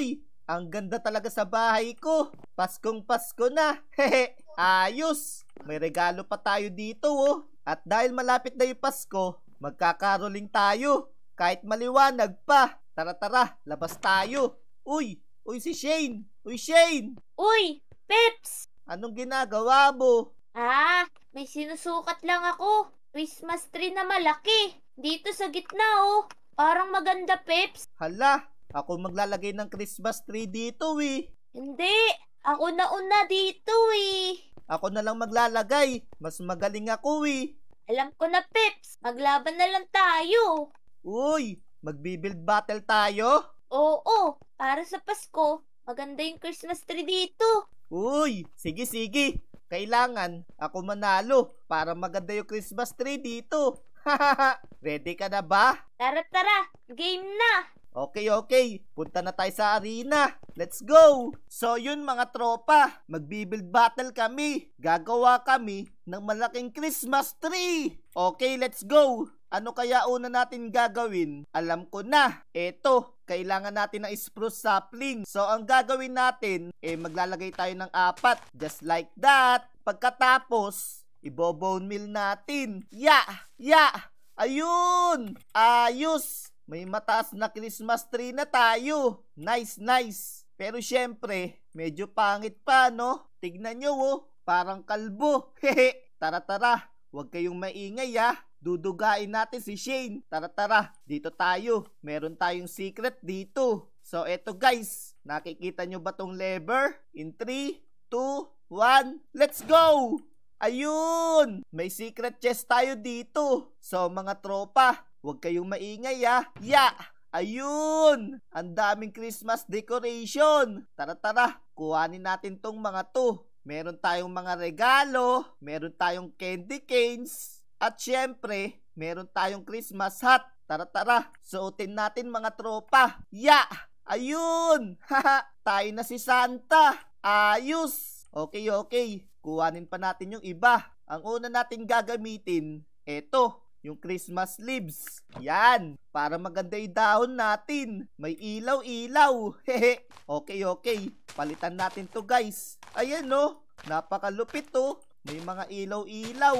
Uy, ang ganda talaga sa bahay ko. Paskong Pasko na. Hehe, ayos. May regalo pa tayo dito oh. At dahil malapit na yung Pasko, magkakaroling tayo. Kahit maliwanag pa. Tara tara, labas tayo. Uy, uy si Shane. Uy Shane. Uy, Peps. Anong ginagawa mo? Ah, may sinusukat lang ako. Christmas tree na malaki. Dito sa gitna oh. Parang maganda, Peps. Hala, ako maglalagay ng Christmas tree dito eh. Hindi! Ako na una dito eh. Ako na lang maglalagay. Mas magaling ako eh. Alam ko na, Pips. Maglaban na lang tayo. Uy! Magbibuild battle tayo? Oo, para sa Pasko. Maganda yung Christmas tree dito. Uy! Sige, sige. Kailangan ako manalo para maganda yung Christmas tree dito. Ready ka na ba? Tara, tara. Game na. Okay, okay. Punta na tayo sa arena. Let's go! So yun mga tropa, magbibuild battle kami. Gagawa kami ng malaking Christmas tree. Okay, let's go! Ano kaya una natin gagawin? Alam ko na. Eto, kailangan natin ng spruce sapling. So ang gagawin natin, eh maglalagay tayo ng apat. Just like that. Pagkatapos, ibo-bone meal natin. Ya! Yeah, ya! Yeah. Ayun! Ayos! May mataas na Christmas tree na tayo. Nice, nice. Pero syempre, medyo pangit pa, no? Tignan nyo, oh. Parang kalbo. Hehe. tara, tara. Huwag kayong maingay, ah. Dudugain natin si Shane. Tara, tara. Dito tayo. Meron tayong secret dito. So, eto guys. Nakikita nyo ba tong lever? In 3, 2, 1, let's go! Ayun! May secret chest tayo dito. So, mga tropa, Huwag kayong maingay ah. Ya! Ayun! Ang daming Christmas decoration! Tara tara, kuhanin natin tong mga to. Meron tayong mga regalo, meron tayong candy canes, at syempre, meron tayong Christmas hat. Tara tara, suotin natin mga tropa. Ya! Ayun! Haha! Tayo na si Santa! Ayos! Okay, okay. Kuhanin pa natin yung iba. Ang una natin gagamitin, eto, yung Christmas leaves. Yan! Para maganda yung dahon natin. May ilaw-ilaw. Hehe. okay, okay. Palitan natin to guys. Ayan no. Napakalupit to. May mga ilaw-ilaw.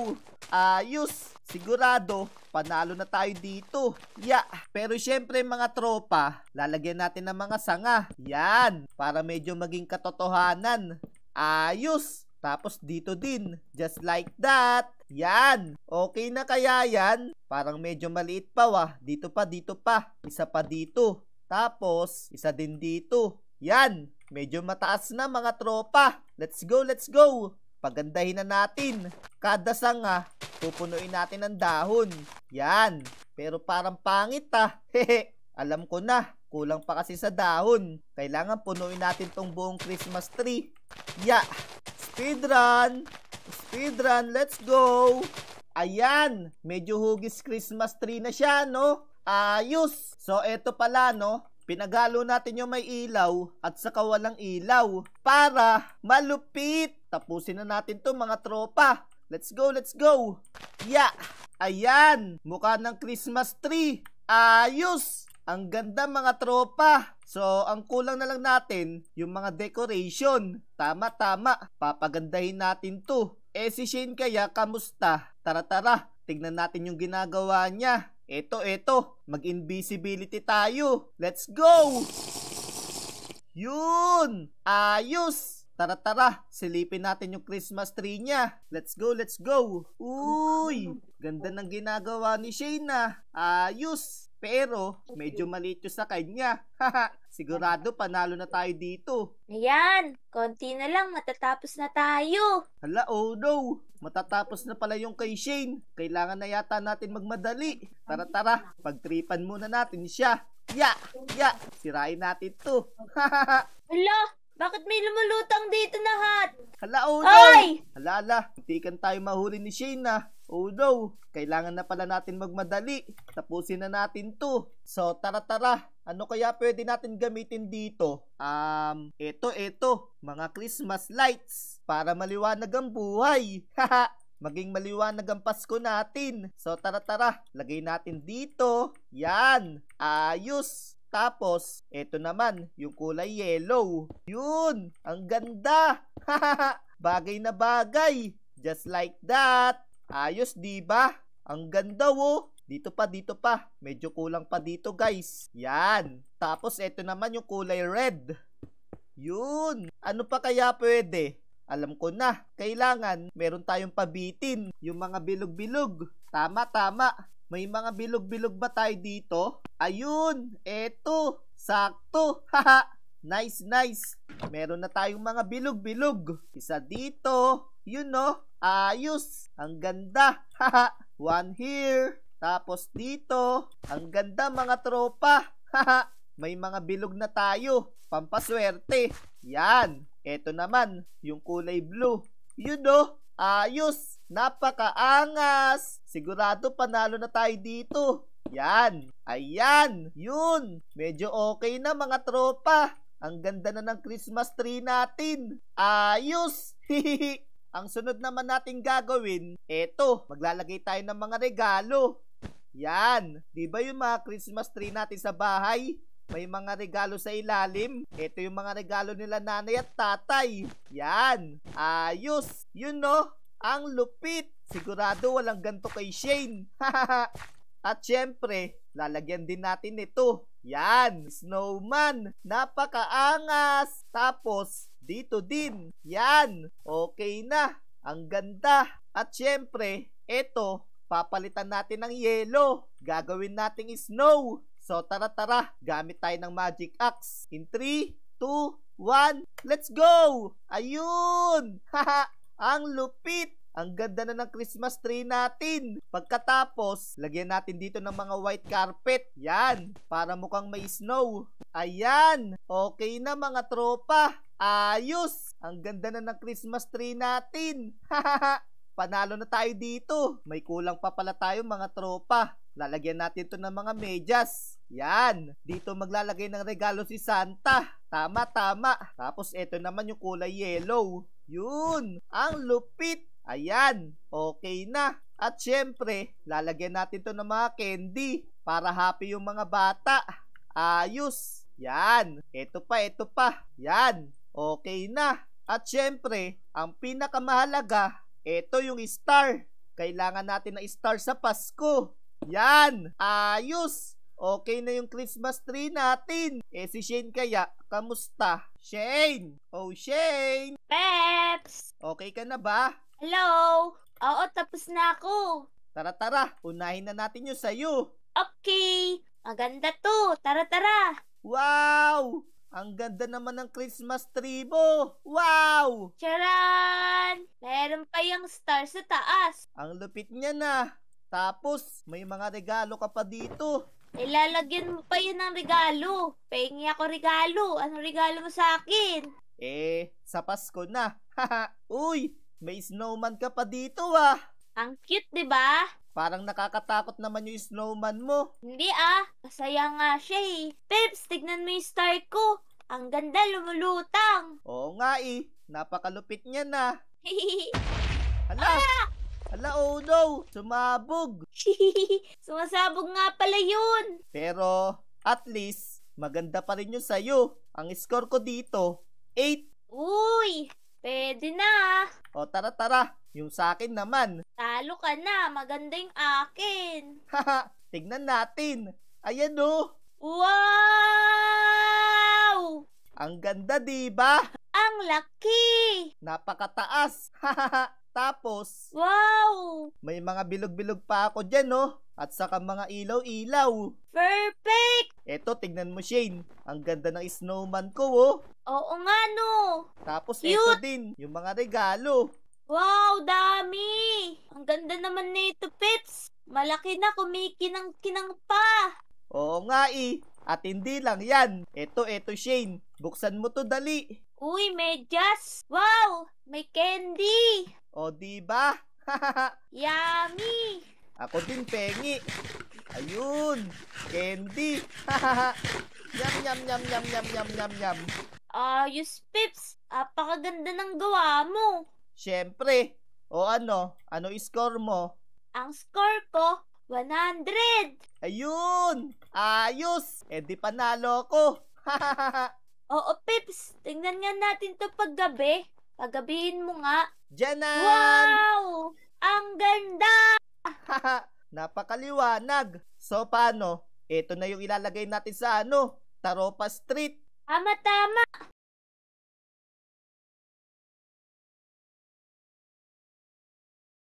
Ayos! Sigurado, panalo na tayo dito. Ya! Yeah. Pero syempre mga tropa, lalagyan natin ng mga sanga. Yan! Para medyo maging katotohanan. Ayos! Tapos dito din. Just like that. Yan! Okay na kaya yan? Parang medyo maliit pa wa. Dito pa, dito pa. Isa pa dito. Tapos, isa din dito. Yan! Medyo mataas na mga tropa. Let's go, let's go! Pagandahin na natin. Kada sanga, pupunuin natin ng dahon. Yan! Pero parang pangit ah. Hehe. Alam ko na. Kulang pa kasi sa dahon. Kailangan punuin natin tong buong Christmas tree. Yeah! Speedrun! Speedrun, let's go! Ayan, medyo hugis Christmas tree na siya, no? Ayos! So, eto pala, no? Pinagalo natin yung may ilaw at saka walang ilaw para malupit. Tapusin na natin to mga tropa. Let's go, let's go. Yeah. Ayan, mukha ng Christmas tree. Ayos! Ang ganda mga tropa. So, ang kulang na lang natin, yung mga decoration. Tama, tama. Papagandahin natin to. Eh si Shane kaya kamusta? Tara tara, tignan natin yung ginagawa niya. Eto eto, mag-invisibility tayo. Let's go! Yun! Ayos! Tara tara, silipin natin yung Christmas tree niya. Let's go, let's go. Uy, ganda ng ginagawa ni Shayna. Ayos. Pero, medyo maliit sa kanya. Sigurado panalo na tayo dito. Ayan, konti na lang matatapos na tayo. Hala, oh no. Matatapos na pala yung kay Shane. Kailangan na yata natin magmadali. Tara tara, pagtripan muna natin siya. Ya, ya, sirain natin to. Hala, bakit may lumulutang dito na hat? Hala, oh no! Ay! Hala, hala. Tikan tayo mahuli ni Shane ah. Oh no! Kailangan na pala natin magmadali. Tapusin na natin to. So, tara tara. Ano kaya pwede natin gamitin dito? Um, eto eto. Mga Christmas lights. Para maliwanag ang buhay. Haha! maging maliwanag ang Pasko natin. So tara tara, lagay natin dito. Yan, ayos. Tapos, eto naman, yung kulay yellow. Yun! Ang ganda! bagay na bagay! Just like that! Ayos, di ba? Ang ganda, wo! Oh. Dito pa, dito pa. Medyo kulang pa dito, guys. Yan. Tapos, eto naman yung kulay red. Yun! Ano pa kaya pwede? Alam ko na, kailangan meron tayong pabitin yung mga bilog-bilog. Tama, tama. May mga bilog-bilog ba tayo dito? Ayun! Eto! Sakto! Haha! nice, nice! Meron na tayong mga bilog-bilog. Isa dito. Yun no? Ayos! Ang ganda! Haha! One here. Tapos dito. Ang ganda mga tropa. Haha! May mga bilog na tayo. Pampaswerte. Yan. Eto naman. Yung kulay blue. Yun no? Ayos! Napakaangas! Sigurado panalo na tayo dito. Yan. Ayan. Yun. Medyo okay na mga tropa. Ang ganda na ng Christmas tree natin. Ayos. Hihihi. Ang sunod naman natin gagawin, eto, maglalagay tayo ng mga regalo. Yan. Di ba yung mga Christmas tree natin sa bahay? May mga regalo sa ilalim. Ito yung mga regalo nila nanay at tatay. Yan. Ayos. Yun no. Ang lupit! Sigurado walang ganto kay Shane. At syempre, lalagyan din natin ito. Yan! Snowman! Napakaangas! Tapos, dito din. Yan! Okay na! Ang ganda! At syempre, ito, papalitan natin ng yelo. Gagawin nating snow. So tara tara, gamit tayo ng magic axe. In 3, 2, 1, let's go! Ayun! Haha! Ang lupit! Ang ganda na ng Christmas tree natin. Pagkatapos, lagyan natin dito ng mga white carpet. Yan, para mukhang may snow. Ayan, okay na mga tropa. Ayos! Ang ganda na ng Christmas tree natin. Panalo na tayo dito. May kulang pa pala tayo mga tropa. Lalagyan natin to ng mga medyas. Yan. Dito maglalagay ng regalo si Santa. Tama, tama. Tapos ito naman yung kulay yellow. Yun! Ang lupit! Ayan! Okay na! At syempre, lalagyan natin to ng mga candy para happy yung mga bata. Ayos! Yan! Ito pa, ito pa. Yan! Okay na! At syempre, ang pinakamahalaga, ito yung star. Kailangan natin ng star sa Pasko. Yan! Ayos! Okay na yung Christmas tree natin. Eh si Shane kaya, kamusta? Shane! Oh Shane! Peps! Okay ka na ba? Hello! Oo, tapos na ako. Tara, tara. Unahin na natin yung sayo. Okay. Maganda to. Tara, tara. Wow! Ang ganda naman ng Christmas tree mo. Wow! Charan! Meron pa yung star sa taas. Ang lupit niya na. Tapos, may mga regalo ka pa dito. Ilalagyan mo pa yun ng regalo. Pahingi ako regalo. Ano regalo mo sa akin? Eh, sa Pasko na. Uy, may snowman ka pa dito ah. Ang cute, 'di ba? Parang nakakatakot naman yung snowman mo. Hindi ah, masaya nga siya eh. Peps, tignan mo yung star ko. Ang ganda, lumulutang. Oo nga eh, napakalupit niya na. Hala! Ah! Hala, oh no! Sumabog! Sumasabog nga pala yun! Pero, at least, maganda pa rin yun sa'yo. Ang score ko dito, 8. Uy, pwede na. O tara tara, yung sa akin naman. Talo ka na, maganda yung akin. Haha, tignan natin. Ayan o. Oh. Wow! Ang ganda, di ba? Ang laki! Napakataas! Hahaha! Tapos, wow! May mga bilog-bilog pa ako dyan, no? At saka mga ilaw-ilaw. Perfect! Eto, tignan mo, Shane. Ang ganda ng snowman ko, oh. Oo nga, no. Tapos, Cute. eto din, yung mga regalo. Wow, dami! Ang ganda naman nito, Pips. Malaki na, kumikinang-kinang pa. Oo nga, eh. At hindi lang yan. Eto, eto, Shane. Buksan mo to, dali. Uy, medyas! Wow! May candy! O, di ba? Yummy! Ako din, Pengi. Ayun, candy. yum, yum, yum, yum, yum, yum, yum, yum. Ayos, Pips. Apakaganda ng gawa mo. Siyempre. O ano? Ano score mo? Ang score ko, 100. Ayun! Ayos! E di panalo ko. Oo, Pips. Tingnan nga natin to paggabi. Pagabihin mo nga. Janan! Wow! Ang ganda! Napakaliwanag. So paano? Ito na yung ilalagay natin sa ano? Taropa Street. Tama, tama.